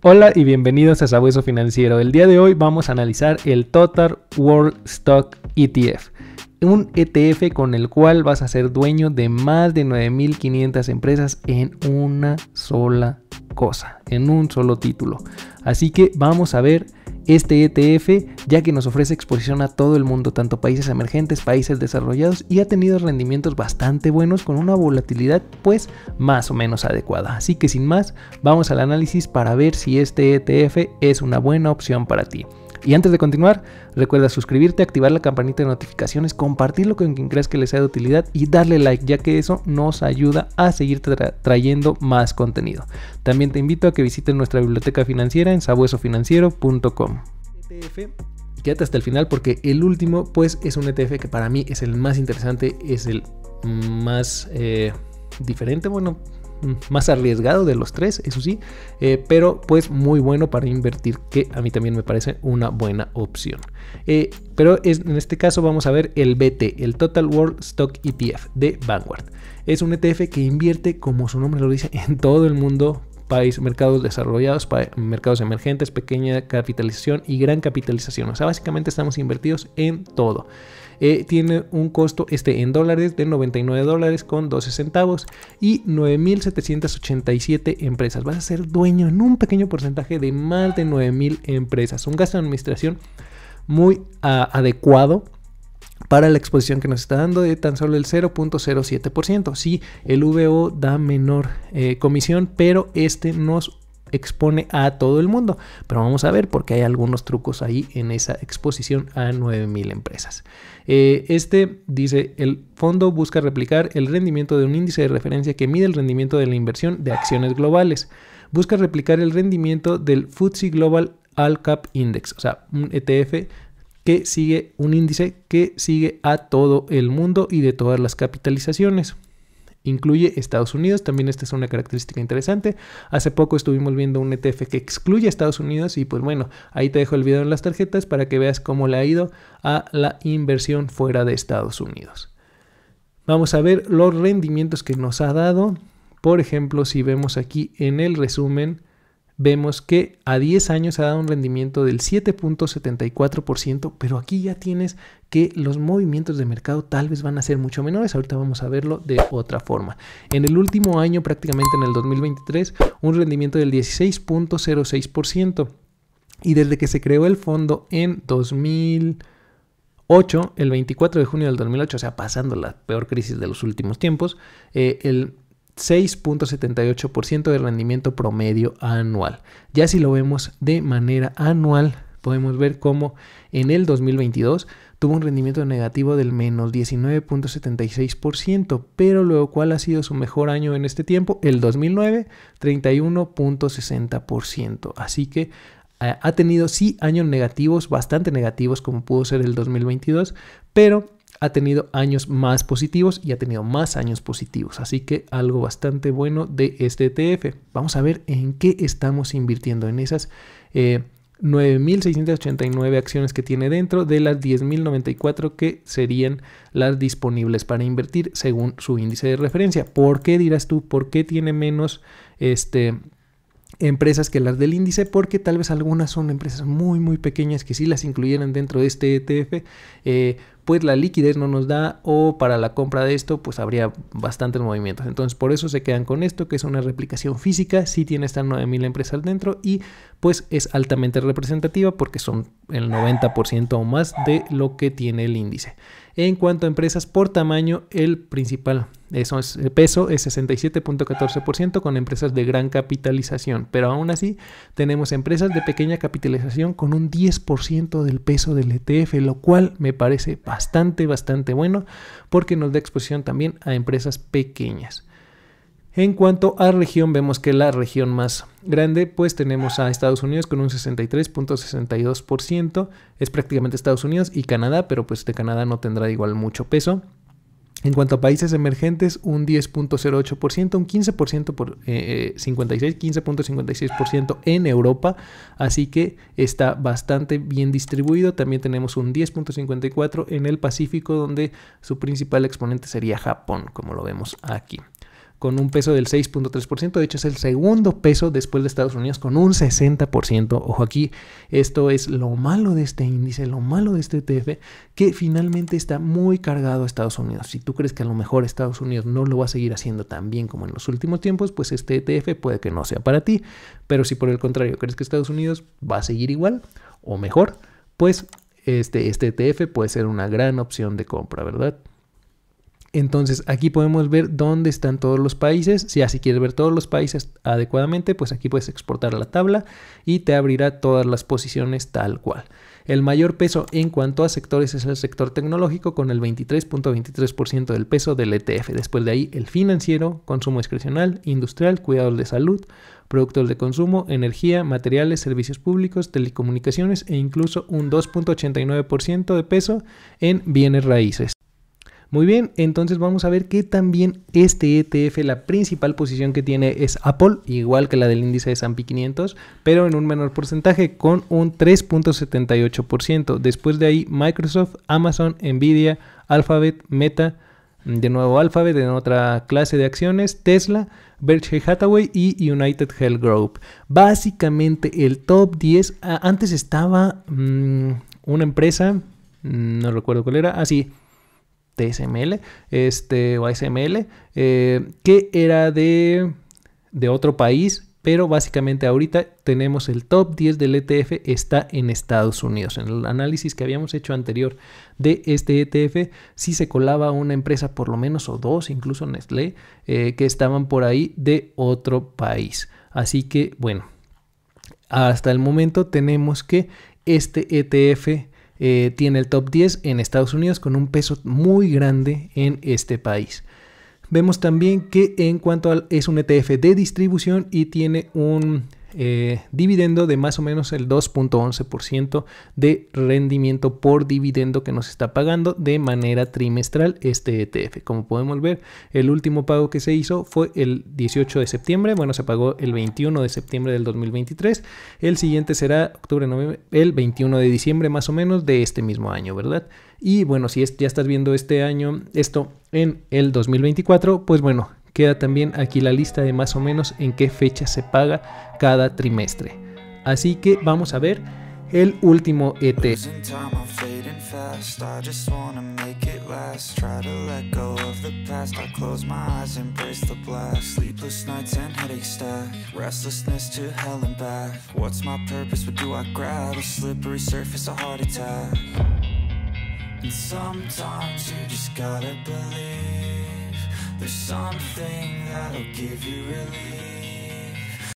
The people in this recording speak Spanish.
Hola y bienvenidos a Sabueso Financiero. El día de hoy vamos a analizar el Total World Stock ETF, un ETF con el cual vas a ser dueño de más de 9.500 empresas en una sola cosa, en un solo título. Así que vamos a ver este ETF, ya que nos ofrece exposición a todo el mundo, tanto países emergentes, países desarrollados, y ha tenido rendimientos bastante buenos con una volatilidad pues más o menos adecuada. Así que sin más, vamos al análisis para ver si este ETF es una buena opción para ti. Y antes de continuar, recuerda suscribirte, activar la campanita de notificaciones, compartirlo con quien creas que les sea de utilidad y darle like, ya que eso nos ayuda a seguir trayendo más contenido. También te invito a que visites nuestra biblioteca financiera en sabuesofinanciero.com. E quédate hasta el final porque el último pues es un ETF que para mí es el más interesante, es el más eh, diferente, bueno, Mm, más arriesgado de los tres, eso sí, eh, pero pues muy bueno para invertir, que a mí también me parece una buena opción. Eh, pero en este caso vamos a ver el BT, el Total World Stock ETF de Vanguard. Es un ETF que invierte, como su nombre lo dice, en todo el mundo país, mercados desarrollados, mercados emergentes, pequeña capitalización y gran capitalización. O sea, básicamente estamos invertidos en todo. Eh, tiene un costo este en dólares de 99 dólares con 12 centavos y 9.787 empresas. Vas a ser dueño en un pequeño porcentaje de más de 9.000 empresas. Un gasto de administración muy ah, adecuado para la exposición que nos está dando de tan solo el 0.07%. Sí, el VO da menor eh, comisión, pero este nos expone a todo el mundo. Pero vamos a ver porque hay algunos trucos ahí en esa exposición a 9.000 empresas. Eh, este dice, el fondo busca replicar el rendimiento de un índice de referencia que mide el rendimiento de la inversión de acciones globales. Busca replicar el rendimiento del FTSE Global All Cap Index, o sea, un ETF que sigue un índice que sigue a todo el mundo y de todas las capitalizaciones incluye Estados Unidos. También esta es una característica interesante. Hace poco estuvimos viendo un ETF que excluye a Estados Unidos y pues bueno, ahí te dejo el video en las tarjetas para que veas cómo le ha ido a la inversión fuera de Estados Unidos. Vamos a ver los rendimientos que nos ha dado. Por ejemplo, si vemos aquí en el resumen, vemos que a 10 años ha dado un rendimiento del 7.74%, pero aquí ya tienes que los movimientos de mercado tal vez van a ser mucho menores, ahorita vamos a verlo de otra forma. En el último año, prácticamente en el 2023, un rendimiento del 16.06%. Y desde que se creó el fondo en 2008, el 24 de junio del 2008, o sea, pasando la peor crisis de los últimos tiempos, eh, el 6.78% de rendimiento promedio anual. Ya si lo vemos de manera anual, podemos ver cómo en el 2022 tuvo un rendimiento negativo del menos 19.76%, pero luego cuál ha sido su mejor año en este tiempo, el 2009, 31.60%. Así que eh, ha tenido sí años negativos, bastante negativos como pudo ser el 2022, pero ha tenido años más positivos y ha tenido más años positivos. Así que algo bastante bueno de este ETF. Vamos a ver en qué estamos invirtiendo, en esas 9.689 eh, acciones que tiene dentro de las 10.094 que serían las disponibles para invertir según su índice de referencia. ¿Por qué dirás tú? ¿Por qué tiene menos este empresas que las del índice, porque tal vez algunas son empresas muy, muy pequeñas que si las incluyeran dentro de este ETF, eh, pues la liquidez no nos da o para la compra de esto, pues habría bastantes movimientos. Entonces, por eso se quedan con esto, que es una replicación física, si tiene estas 9.000 empresas dentro y pues es altamente representativa porque son el 90% o más de lo que tiene el índice. En cuanto a empresas por tamaño, el principal eso es, el peso es 67.14% con empresas de gran capitalización, pero aún así tenemos empresas de pequeña capitalización con un 10% del peso del ETF, lo cual me parece bastante, bastante bueno porque nos da exposición también a empresas pequeñas. En cuanto a región, vemos que la región más grande, pues tenemos a Estados Unidos con un 63.62%, es prácticamente Estados Unidos y Canadá, pero pues de Canadá no tendrá igual mucho peso. En cuanto a países emergentes, un 10.08%, un 15% por 56, 15.56% eh, eh, en Europa, así que está bastante bien distribuido. También tenemos un 10.54 en el Pacífico, donde su principal exponente sería Japón, como lo vemos aquí con un peso del 6.3%. De hecho, es el segundo peso después de Estados Unidos con un 60%. Ojo aquí, esto es lo malo de este índice, lo malo de este ETF, que finalmente está muy cargado a Estados Unidos. Si tú crees que a lo mejor Estados Unidos no lo va a seguir haciendo tan bien como en los últimos tiempos, pues este ETF puede que no sea para ti. Pero si por el contrario crees que Estados Unidos va a seguir igual o mejor, pues este, este ETF puede ser una gran opción de compra, ¿verdad? Entonces aquí podemos ver dónde están todos los países. Si así quieres ver todos los países adecuadamente, pues aquí puedes exportar la tabla y te abrirá todas las posiciones tal cual. El mayor peso en cuanto a sectores es el sector tecnológico con el 23.23% del peso del ETF. Después de ahí el financiero, consumo discrecional, industrial, cuidados de salud, productos de consumo, energía, materiales, servicios públicos, telecomunicaciones e incluso un 2.89% de peso en bienes raíces. Muy bien, entonces vamos a ver que también este ETF, la principal posición que tiene es Apple, igual que la del índice de S&P 500, pero en un menor porcentaje con un 3.78%. Después de ahí Microsoft, Amazon, Nvidia, Alphabet, Meta, de nuevo Alphabet en otra clase de acciones, Tesla, Berkshire Hathaway y United Health Group. Básicamente el top 10, antes estaba mm, una empresa, mm, no recuerdo cuál era, así. Ah, TSML, este, o ASML, eh, que era de, de otro país, pero básicamente ahorita tenemos el top 10 del ETF está en Estados Unidos. En el análisis que habíamos hecho anterior de este ETF, sí se colaba una empresa por lo menos o dos, incluso Nestlé, eh, que estaban por ahí de otro país. Así que bueno, hasta el momento tenemos que este ETF eh, tiene el top 10 en Estados Unidos con un peso muy grande en este país. Vemos también que en cuanto al, es un ETF de distribución y tiene un eh, dividendo de más o menos el 2.11% de rendimiento por dividendo que nos está pagando de manera trimestral este ETF. Como podemos ver, el último pago que se hizo fue el 18 de septiembre, bueno, se pagó el 21 de septiembre del 2023, el siguiente será octubre, noviembre, el 21 de diciembre más o menos de este mismo año, ¿verdad? Y bueno, si ya estás viendo este año, esto en el 2024, pues bueno, Queda también aquí la lista de más o menos en qué fecha se paga cada trimestre. Así que vamos a ver el último e ET. There's something that'll give you relief